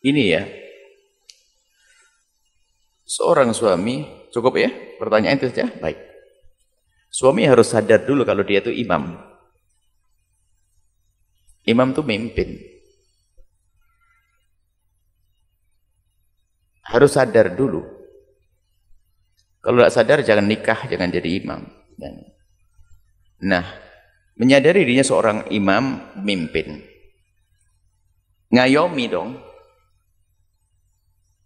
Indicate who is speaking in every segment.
Speaker 1: Ini ya. Seorang suami, cukup ya? Pertanyaan itu saja? Baik. Suami harus sadar dulu kalau dia itu imam. Imam itu mimpin. Harus sadar dulu. Kalau tidak sadar jangan nikah, jangan jadi imam. dan Nah, menyadari dirinya seorang imam, mimpin. Ngayomi dong,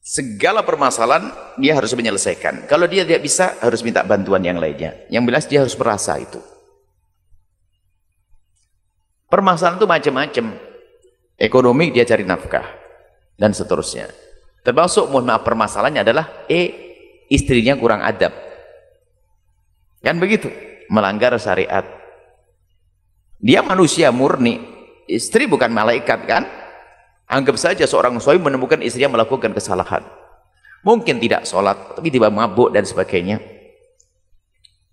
Speaker 1: segala permasalahan dia harus menyelesaikan. Kalau dia tidak bisa, harus minta bantuan yang lainnya. Yang jelas dia harus merasa itu. Permasalahan itu macam-macam. Ekonomi dia cari nafkah dan seterusnya. Termasuk mohon maaf permasalahannya adalah e istrinya kurang adab. Kan begitu, melanggar syariat. Dia manusia murni, istri bukan malaikat kan? Anggap saja seorang suami menemukan istrinya melakukan kesalahan. Mungkin tidak sholat, tapi tiba mabuk dan sebagainya.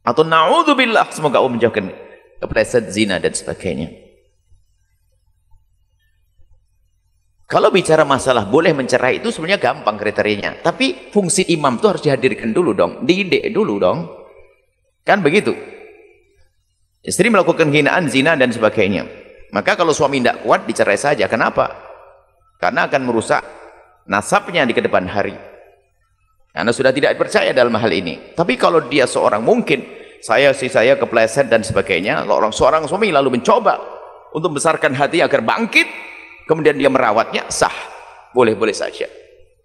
Speaker 1: Atau na'udzubillah, semoga Allah menjauhkan kepleset zina dan sebagainya. Kalau bicara masalah boleh mencerai itu sebenarnya gampang kriterianya. Tapi fungsi imam itu harus dihadirkan dulu dong. Didik dulu dong. Kan begitu. Istri melakukan hinaan, zina dan sebagainya. Maka kalau suami tidak kuat dicerai saja. Kenapa? karena akan merusak nasabnya di kedepan hari karena sudah tidak percaya dalam hal ini tapi kalau dia seorang mungkin saya si saya kepleset dan sebagainya orang seorang suami lalu mencoba untuk besarkan hati agar bangkit kemudian dia merawatnya sah boleh-boleh saja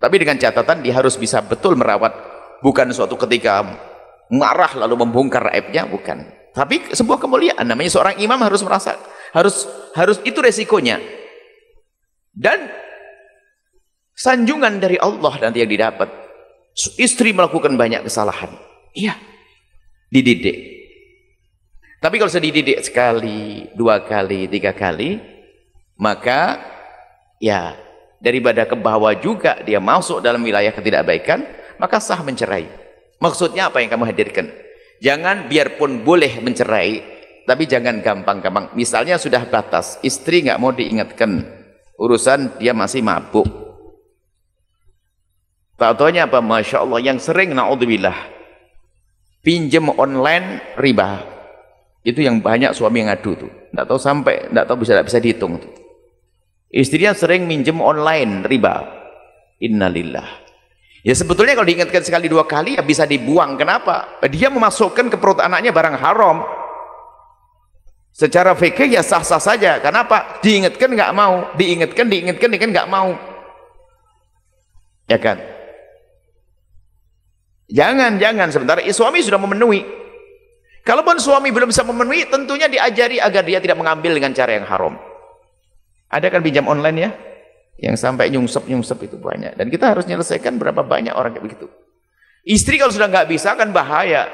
Speaker 1: tapi dengan catatan dia harus bisa betul merawat bukan suatu ketika marah lalu membongkar aibnya bukan tapi sebuah kemuliaan namanya seorang imam harus merasa harus harus itu resikonya dan sanjungan dari Allah nanti yang didapat. Istri melakukan banyak kesalahan. Iya. Dididik. Tapi kalau saya dididik sekali, dua kali, tiga kali, maka ya daripada ke bawah juga dia masuk dalam wilayah ketidakbaikan, maka sah mencerai. Maksudnya apa yang kamu hadirkan? Jangan biarpun boleh mencerai, tapi jangan gampang-gampang. Misalnya sudah batas, istri nggak mau diingatkan, urusan dia masih mabuk, Tak tahu apa? Masya Allah yang sering na'udzubillah. pinjam online riba. Itu yang banyak suami ngadu tuh. Tak tahu sampai, tak tahu bisa tidak bisa dihitung tuh. Istrinya sering minjem online riba. Innalillah. Ya sebetulnya kalau diingatkan sekali dua kali ya bisa dibuang. Kenapa? Dia memasukkan ke perut anaknya barang haram. Secara fikih ya sah-sah saja. Kenapa? Diingatkan nggak mau, diingatkan, diingatkan, diingatkan nggak mau. Ya kan? Jangan, jangan. Sebentar, eh, suami sudah memenuhi. Kalaupun suami belum bisa memenuhi, tentunya diajari agar dia tidak mengambil dengan cara yang haram. Ada kan pinjam online ya? Yang sampai nyungsep-nyungsep itu banyak. Dan kita harus menyelesaikan berapa banyak orang kayak begitu. Istri kalau sudah nggak bisa kan bahaya.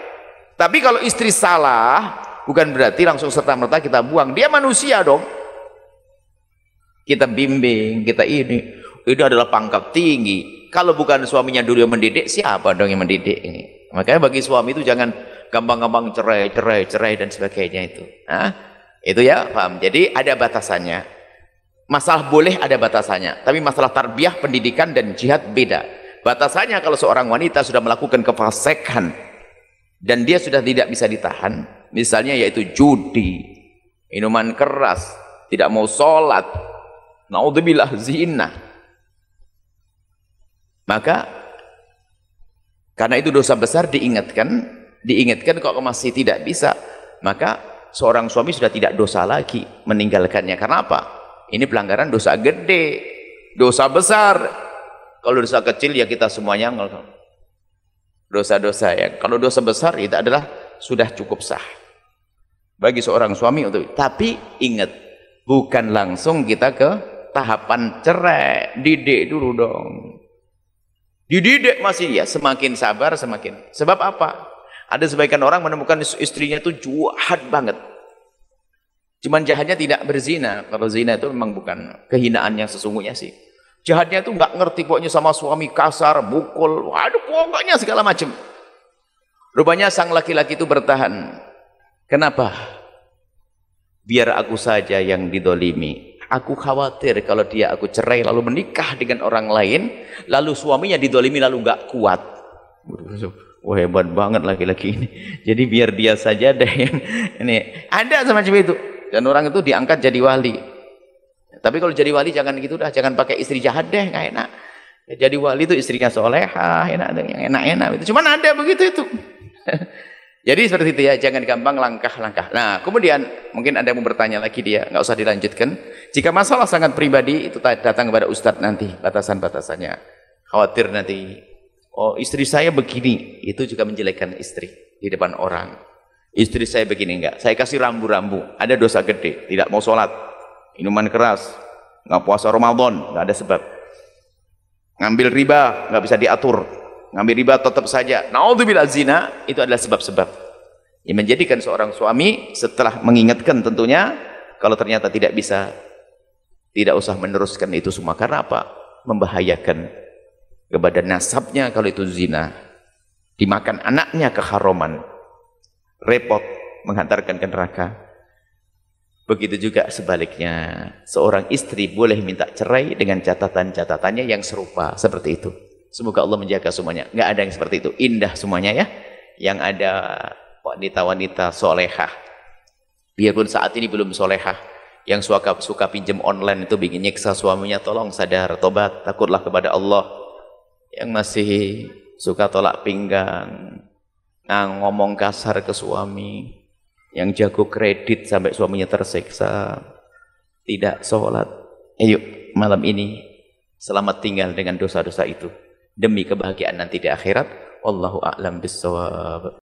Speaker 1: Tapi kalau istri salah, bukan berarti langsung serta-merta kita buang. Dia manusia dong. Kita bimbing, kita ini. itu adalah pangkat tinggi kalau bukan suaminya dulu yang mendidik, siapa dong yang mendidik ini? Makanya bagi suami itu jangan gampang-gampang cerai, cerai, cerai dan sebagainya itu. Nah, itu ya, paham. Jadi ada batasannya. Masalah boleh ada batasannya, tapi masalah tarbiyah, pendidikan dan jihad beda. Batasannya kalau seorang wanita sudah melakukan kefasikan dan dia sudah tidak bisa ditahan, misalnya yaitu judi, minuman keras, tidak mau sholat, naudzubillah zina, maka karena itu dosa besar diingatkan, diingatkan kok masih tidak bisa, maka seorang suami sudah tidak dosa lagi meninggalkannya. Karena apa? Ini pelanggaran dosa gede, dosa besar. Kalau dosa kecil ya kita semuanya dosa-dosa ya. Kalau dosa besar itu adalah sudah cukup sah bagi seorang suami untuk tapi ingat bukan langsung kita ke tahapan cerai didik dulu dong Dididik masih ya semakin sabar semakin. Sebab apa? Ada sebagian orang menemukan istrinya itu jahat banget. Cuman jahatnya tidak berzina. Kalau zina itu memang bukan kehinaan yang sesungguhnya sih. Jahatnya itu nggak ngerti pokoknya sama suami kasar, mukul, waduh pokoknya segala macam. Rupanya sang laki-laki itu bertahan. Kenapa? Biar aku saja yang didolimi. Aku khawatir kalau dia aku cerai lalu menikah dengan orang lain, lalu suaminya didolimi lalu nggak kuat. Wah hebat banget laki-laki ini. Jadi biar dia saja deh yang ini ada semacam itu. Dan orang itu diangkat jadi wali. Tapi kalau jadi wali jangan gitu dah, jangan pakai istri jahat deh, nggak enak. Jadi wali itu istrinya solehah, enak yang enak-enak itu. Cuman ada begitu itu. Jadi seperti itu ya, jangan gampang langkah-langkah. Nah, kemudian mungkin Anda mau bertanya lagi dia, nggak usah dilanjutkan. Jika masalah sangat pribadi, itu datang kepada Ustadz nanti, batasan-batasannya. Khawatir nanti, oh istri saya begini, itu juga menjelekkan istri di depan orang. Istri saya begini enggak, saya kasih rambu-rambu, ada dosa gede, tidak mau sholat, minuman keras, nggak puasa Ramadan, nggak ada sebab. Ngambil riba, nggak bisa diatur, ngambil riba tetap saja naudzubillah zina itu adalah sebab-sebab yang menjadikan seorang suami setelah mengingatkan tentunya kalau ternyata tidak bisa tidak usah meneruskan itu semua karena apa membahayakan kepada nasabnya kalau itu zina dimakan anaknya keharuman repot menghantarkan ke neraka begitu juga sebaliknya seorang istri boleh minta cerai dengan catatan-catatannya yang serupa seperti itu Semoga Allah menjaga semuanya. Enggak ada yang seperti itu. Indah semuanya ya. Yang ada wanita-wanita solehah. Biarpun saat ini belum solehah. Yang suka, suka pinjam online itu bikin nyiksa suaminya. Tolong sadar, tobat, takutlah kepada Allah. Yang masih suka tolak pinggang. Nah, ngomong kasar ke suami. Yang jago kredit sampai suaminya tersiksa. Tidak sholat. Ayo malam ini selamat tinggal dengan dosa-dosa itu demi kebahagiaan nanti di akhirat. Wallahu a'lam bissawab.